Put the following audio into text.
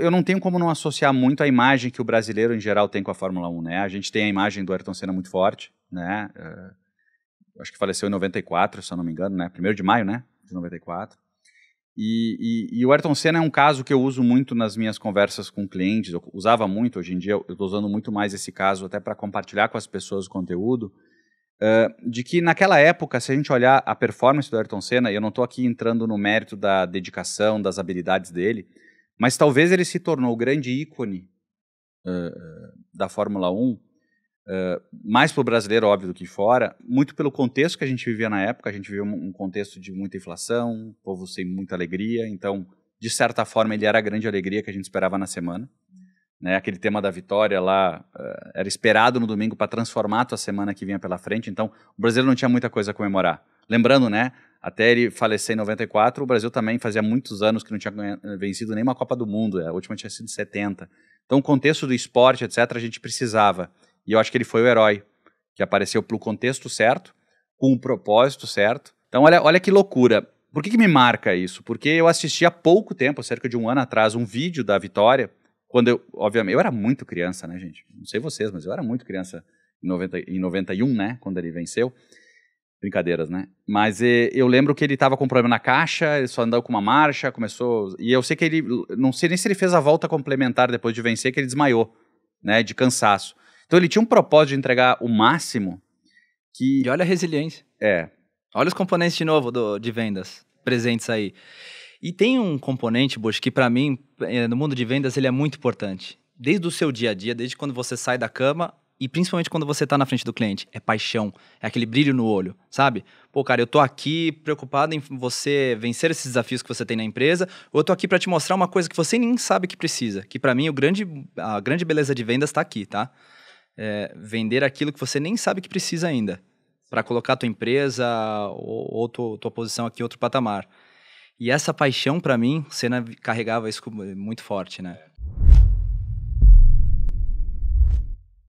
eu não tenho como não associar muito a imagem que o brasileiro em geral tem com a Fórmula 1, né? A gente tem a imagem do Ayrton Senna muito forte, né? Uh, acho que faleceu em 94, se eu não me engano, né? Primeiro de maio, né? De 94. E, e, e, o Ayrton Senna é um caso que eu uso muito nas minhas conversas com clientes, eu usava muito, hoje em dia eu estou usando muito mais esse caso até para compartilhar com as pessoas o conteúdo, uh, de que naquela época, se a gente olhar a performance do Ayrton Senna, e eu não estou aqui entrando no mérito da dedicação, das habilidades dele, mas talvez ele se tornou o grande ícone uh, da Fórmula 1, uh, mais para o brasileiro, óbvio, do que fora, muito pelo contexto que a gente vivia na época. A gente vivia um, contexto de muita inflação, povo sem muita alegria. Então, de certa forma, ele era a grande alegria que a gente esperava na semana. Né, aquele tema da vitória lá uh, era esperado no domingo para transformar a tua semana que vinha pela frente. Então, o brasileiro não tinha muita coisa a comemorar. Lembrando, né? Até ele falecer em 94, o Brasil também fazia muitos anos que não tinha vencido nenhuma Copa do Mundo, é, a última tinha sido 70. Então, o contexto do esporte, etc., a gente precisava. E eu acho que ele foi o herói, que apareceu pelo contexto certo, com o propósito certo. Então, olha, olha que loucura. Por que, que me marca isso? Porque eu assisti há pouco tempo, cerca de um ano atrás, um vídeo da Vitória, quando eu, obviamente, eu era muito criança, né, gente? Não sei vocês, mas eu era muito criança em, 90, em 91, né, quando ele venceu. Brincadeiras, né? Mas e, eh, eu lembro que ele tava com problema na caixa, ele só andou com uma marcha, começou. E eu sei que ele. Não sei nem se ele fez a volta complementar depois de vencer, que ele desmaiou, né? De cansaço. Então ele tinha um propósito de entregar o máximo que. E olha a resiliência. É. Olha os componentes de novo do, de vendas presentes aí. E tem um componente, Bush, que para mim, eh, no mundo de vendas, ele é muito importante. Desde o seu dia a dia, desde quando você sai da cama e principalmente quando você tá na frente do cliente, é paixão, é aquele brilho no olho, sabe? Pô, cara, eu tô aqui preocupado em você vencer esses desafios que você tem na empresa, ou eu tô aqui para te mostrar uma coisa que você nem sabe que precisa, que para mim o grande, a grande beleza de vendas tá aqui, tá? É vender aquilo que você nem sabe que precisa ainda, para colocar a tua empresa ou, ou tua, tua posição aqui em outro patamar. E essa paixão para mim, você carregava isso muito forte, né?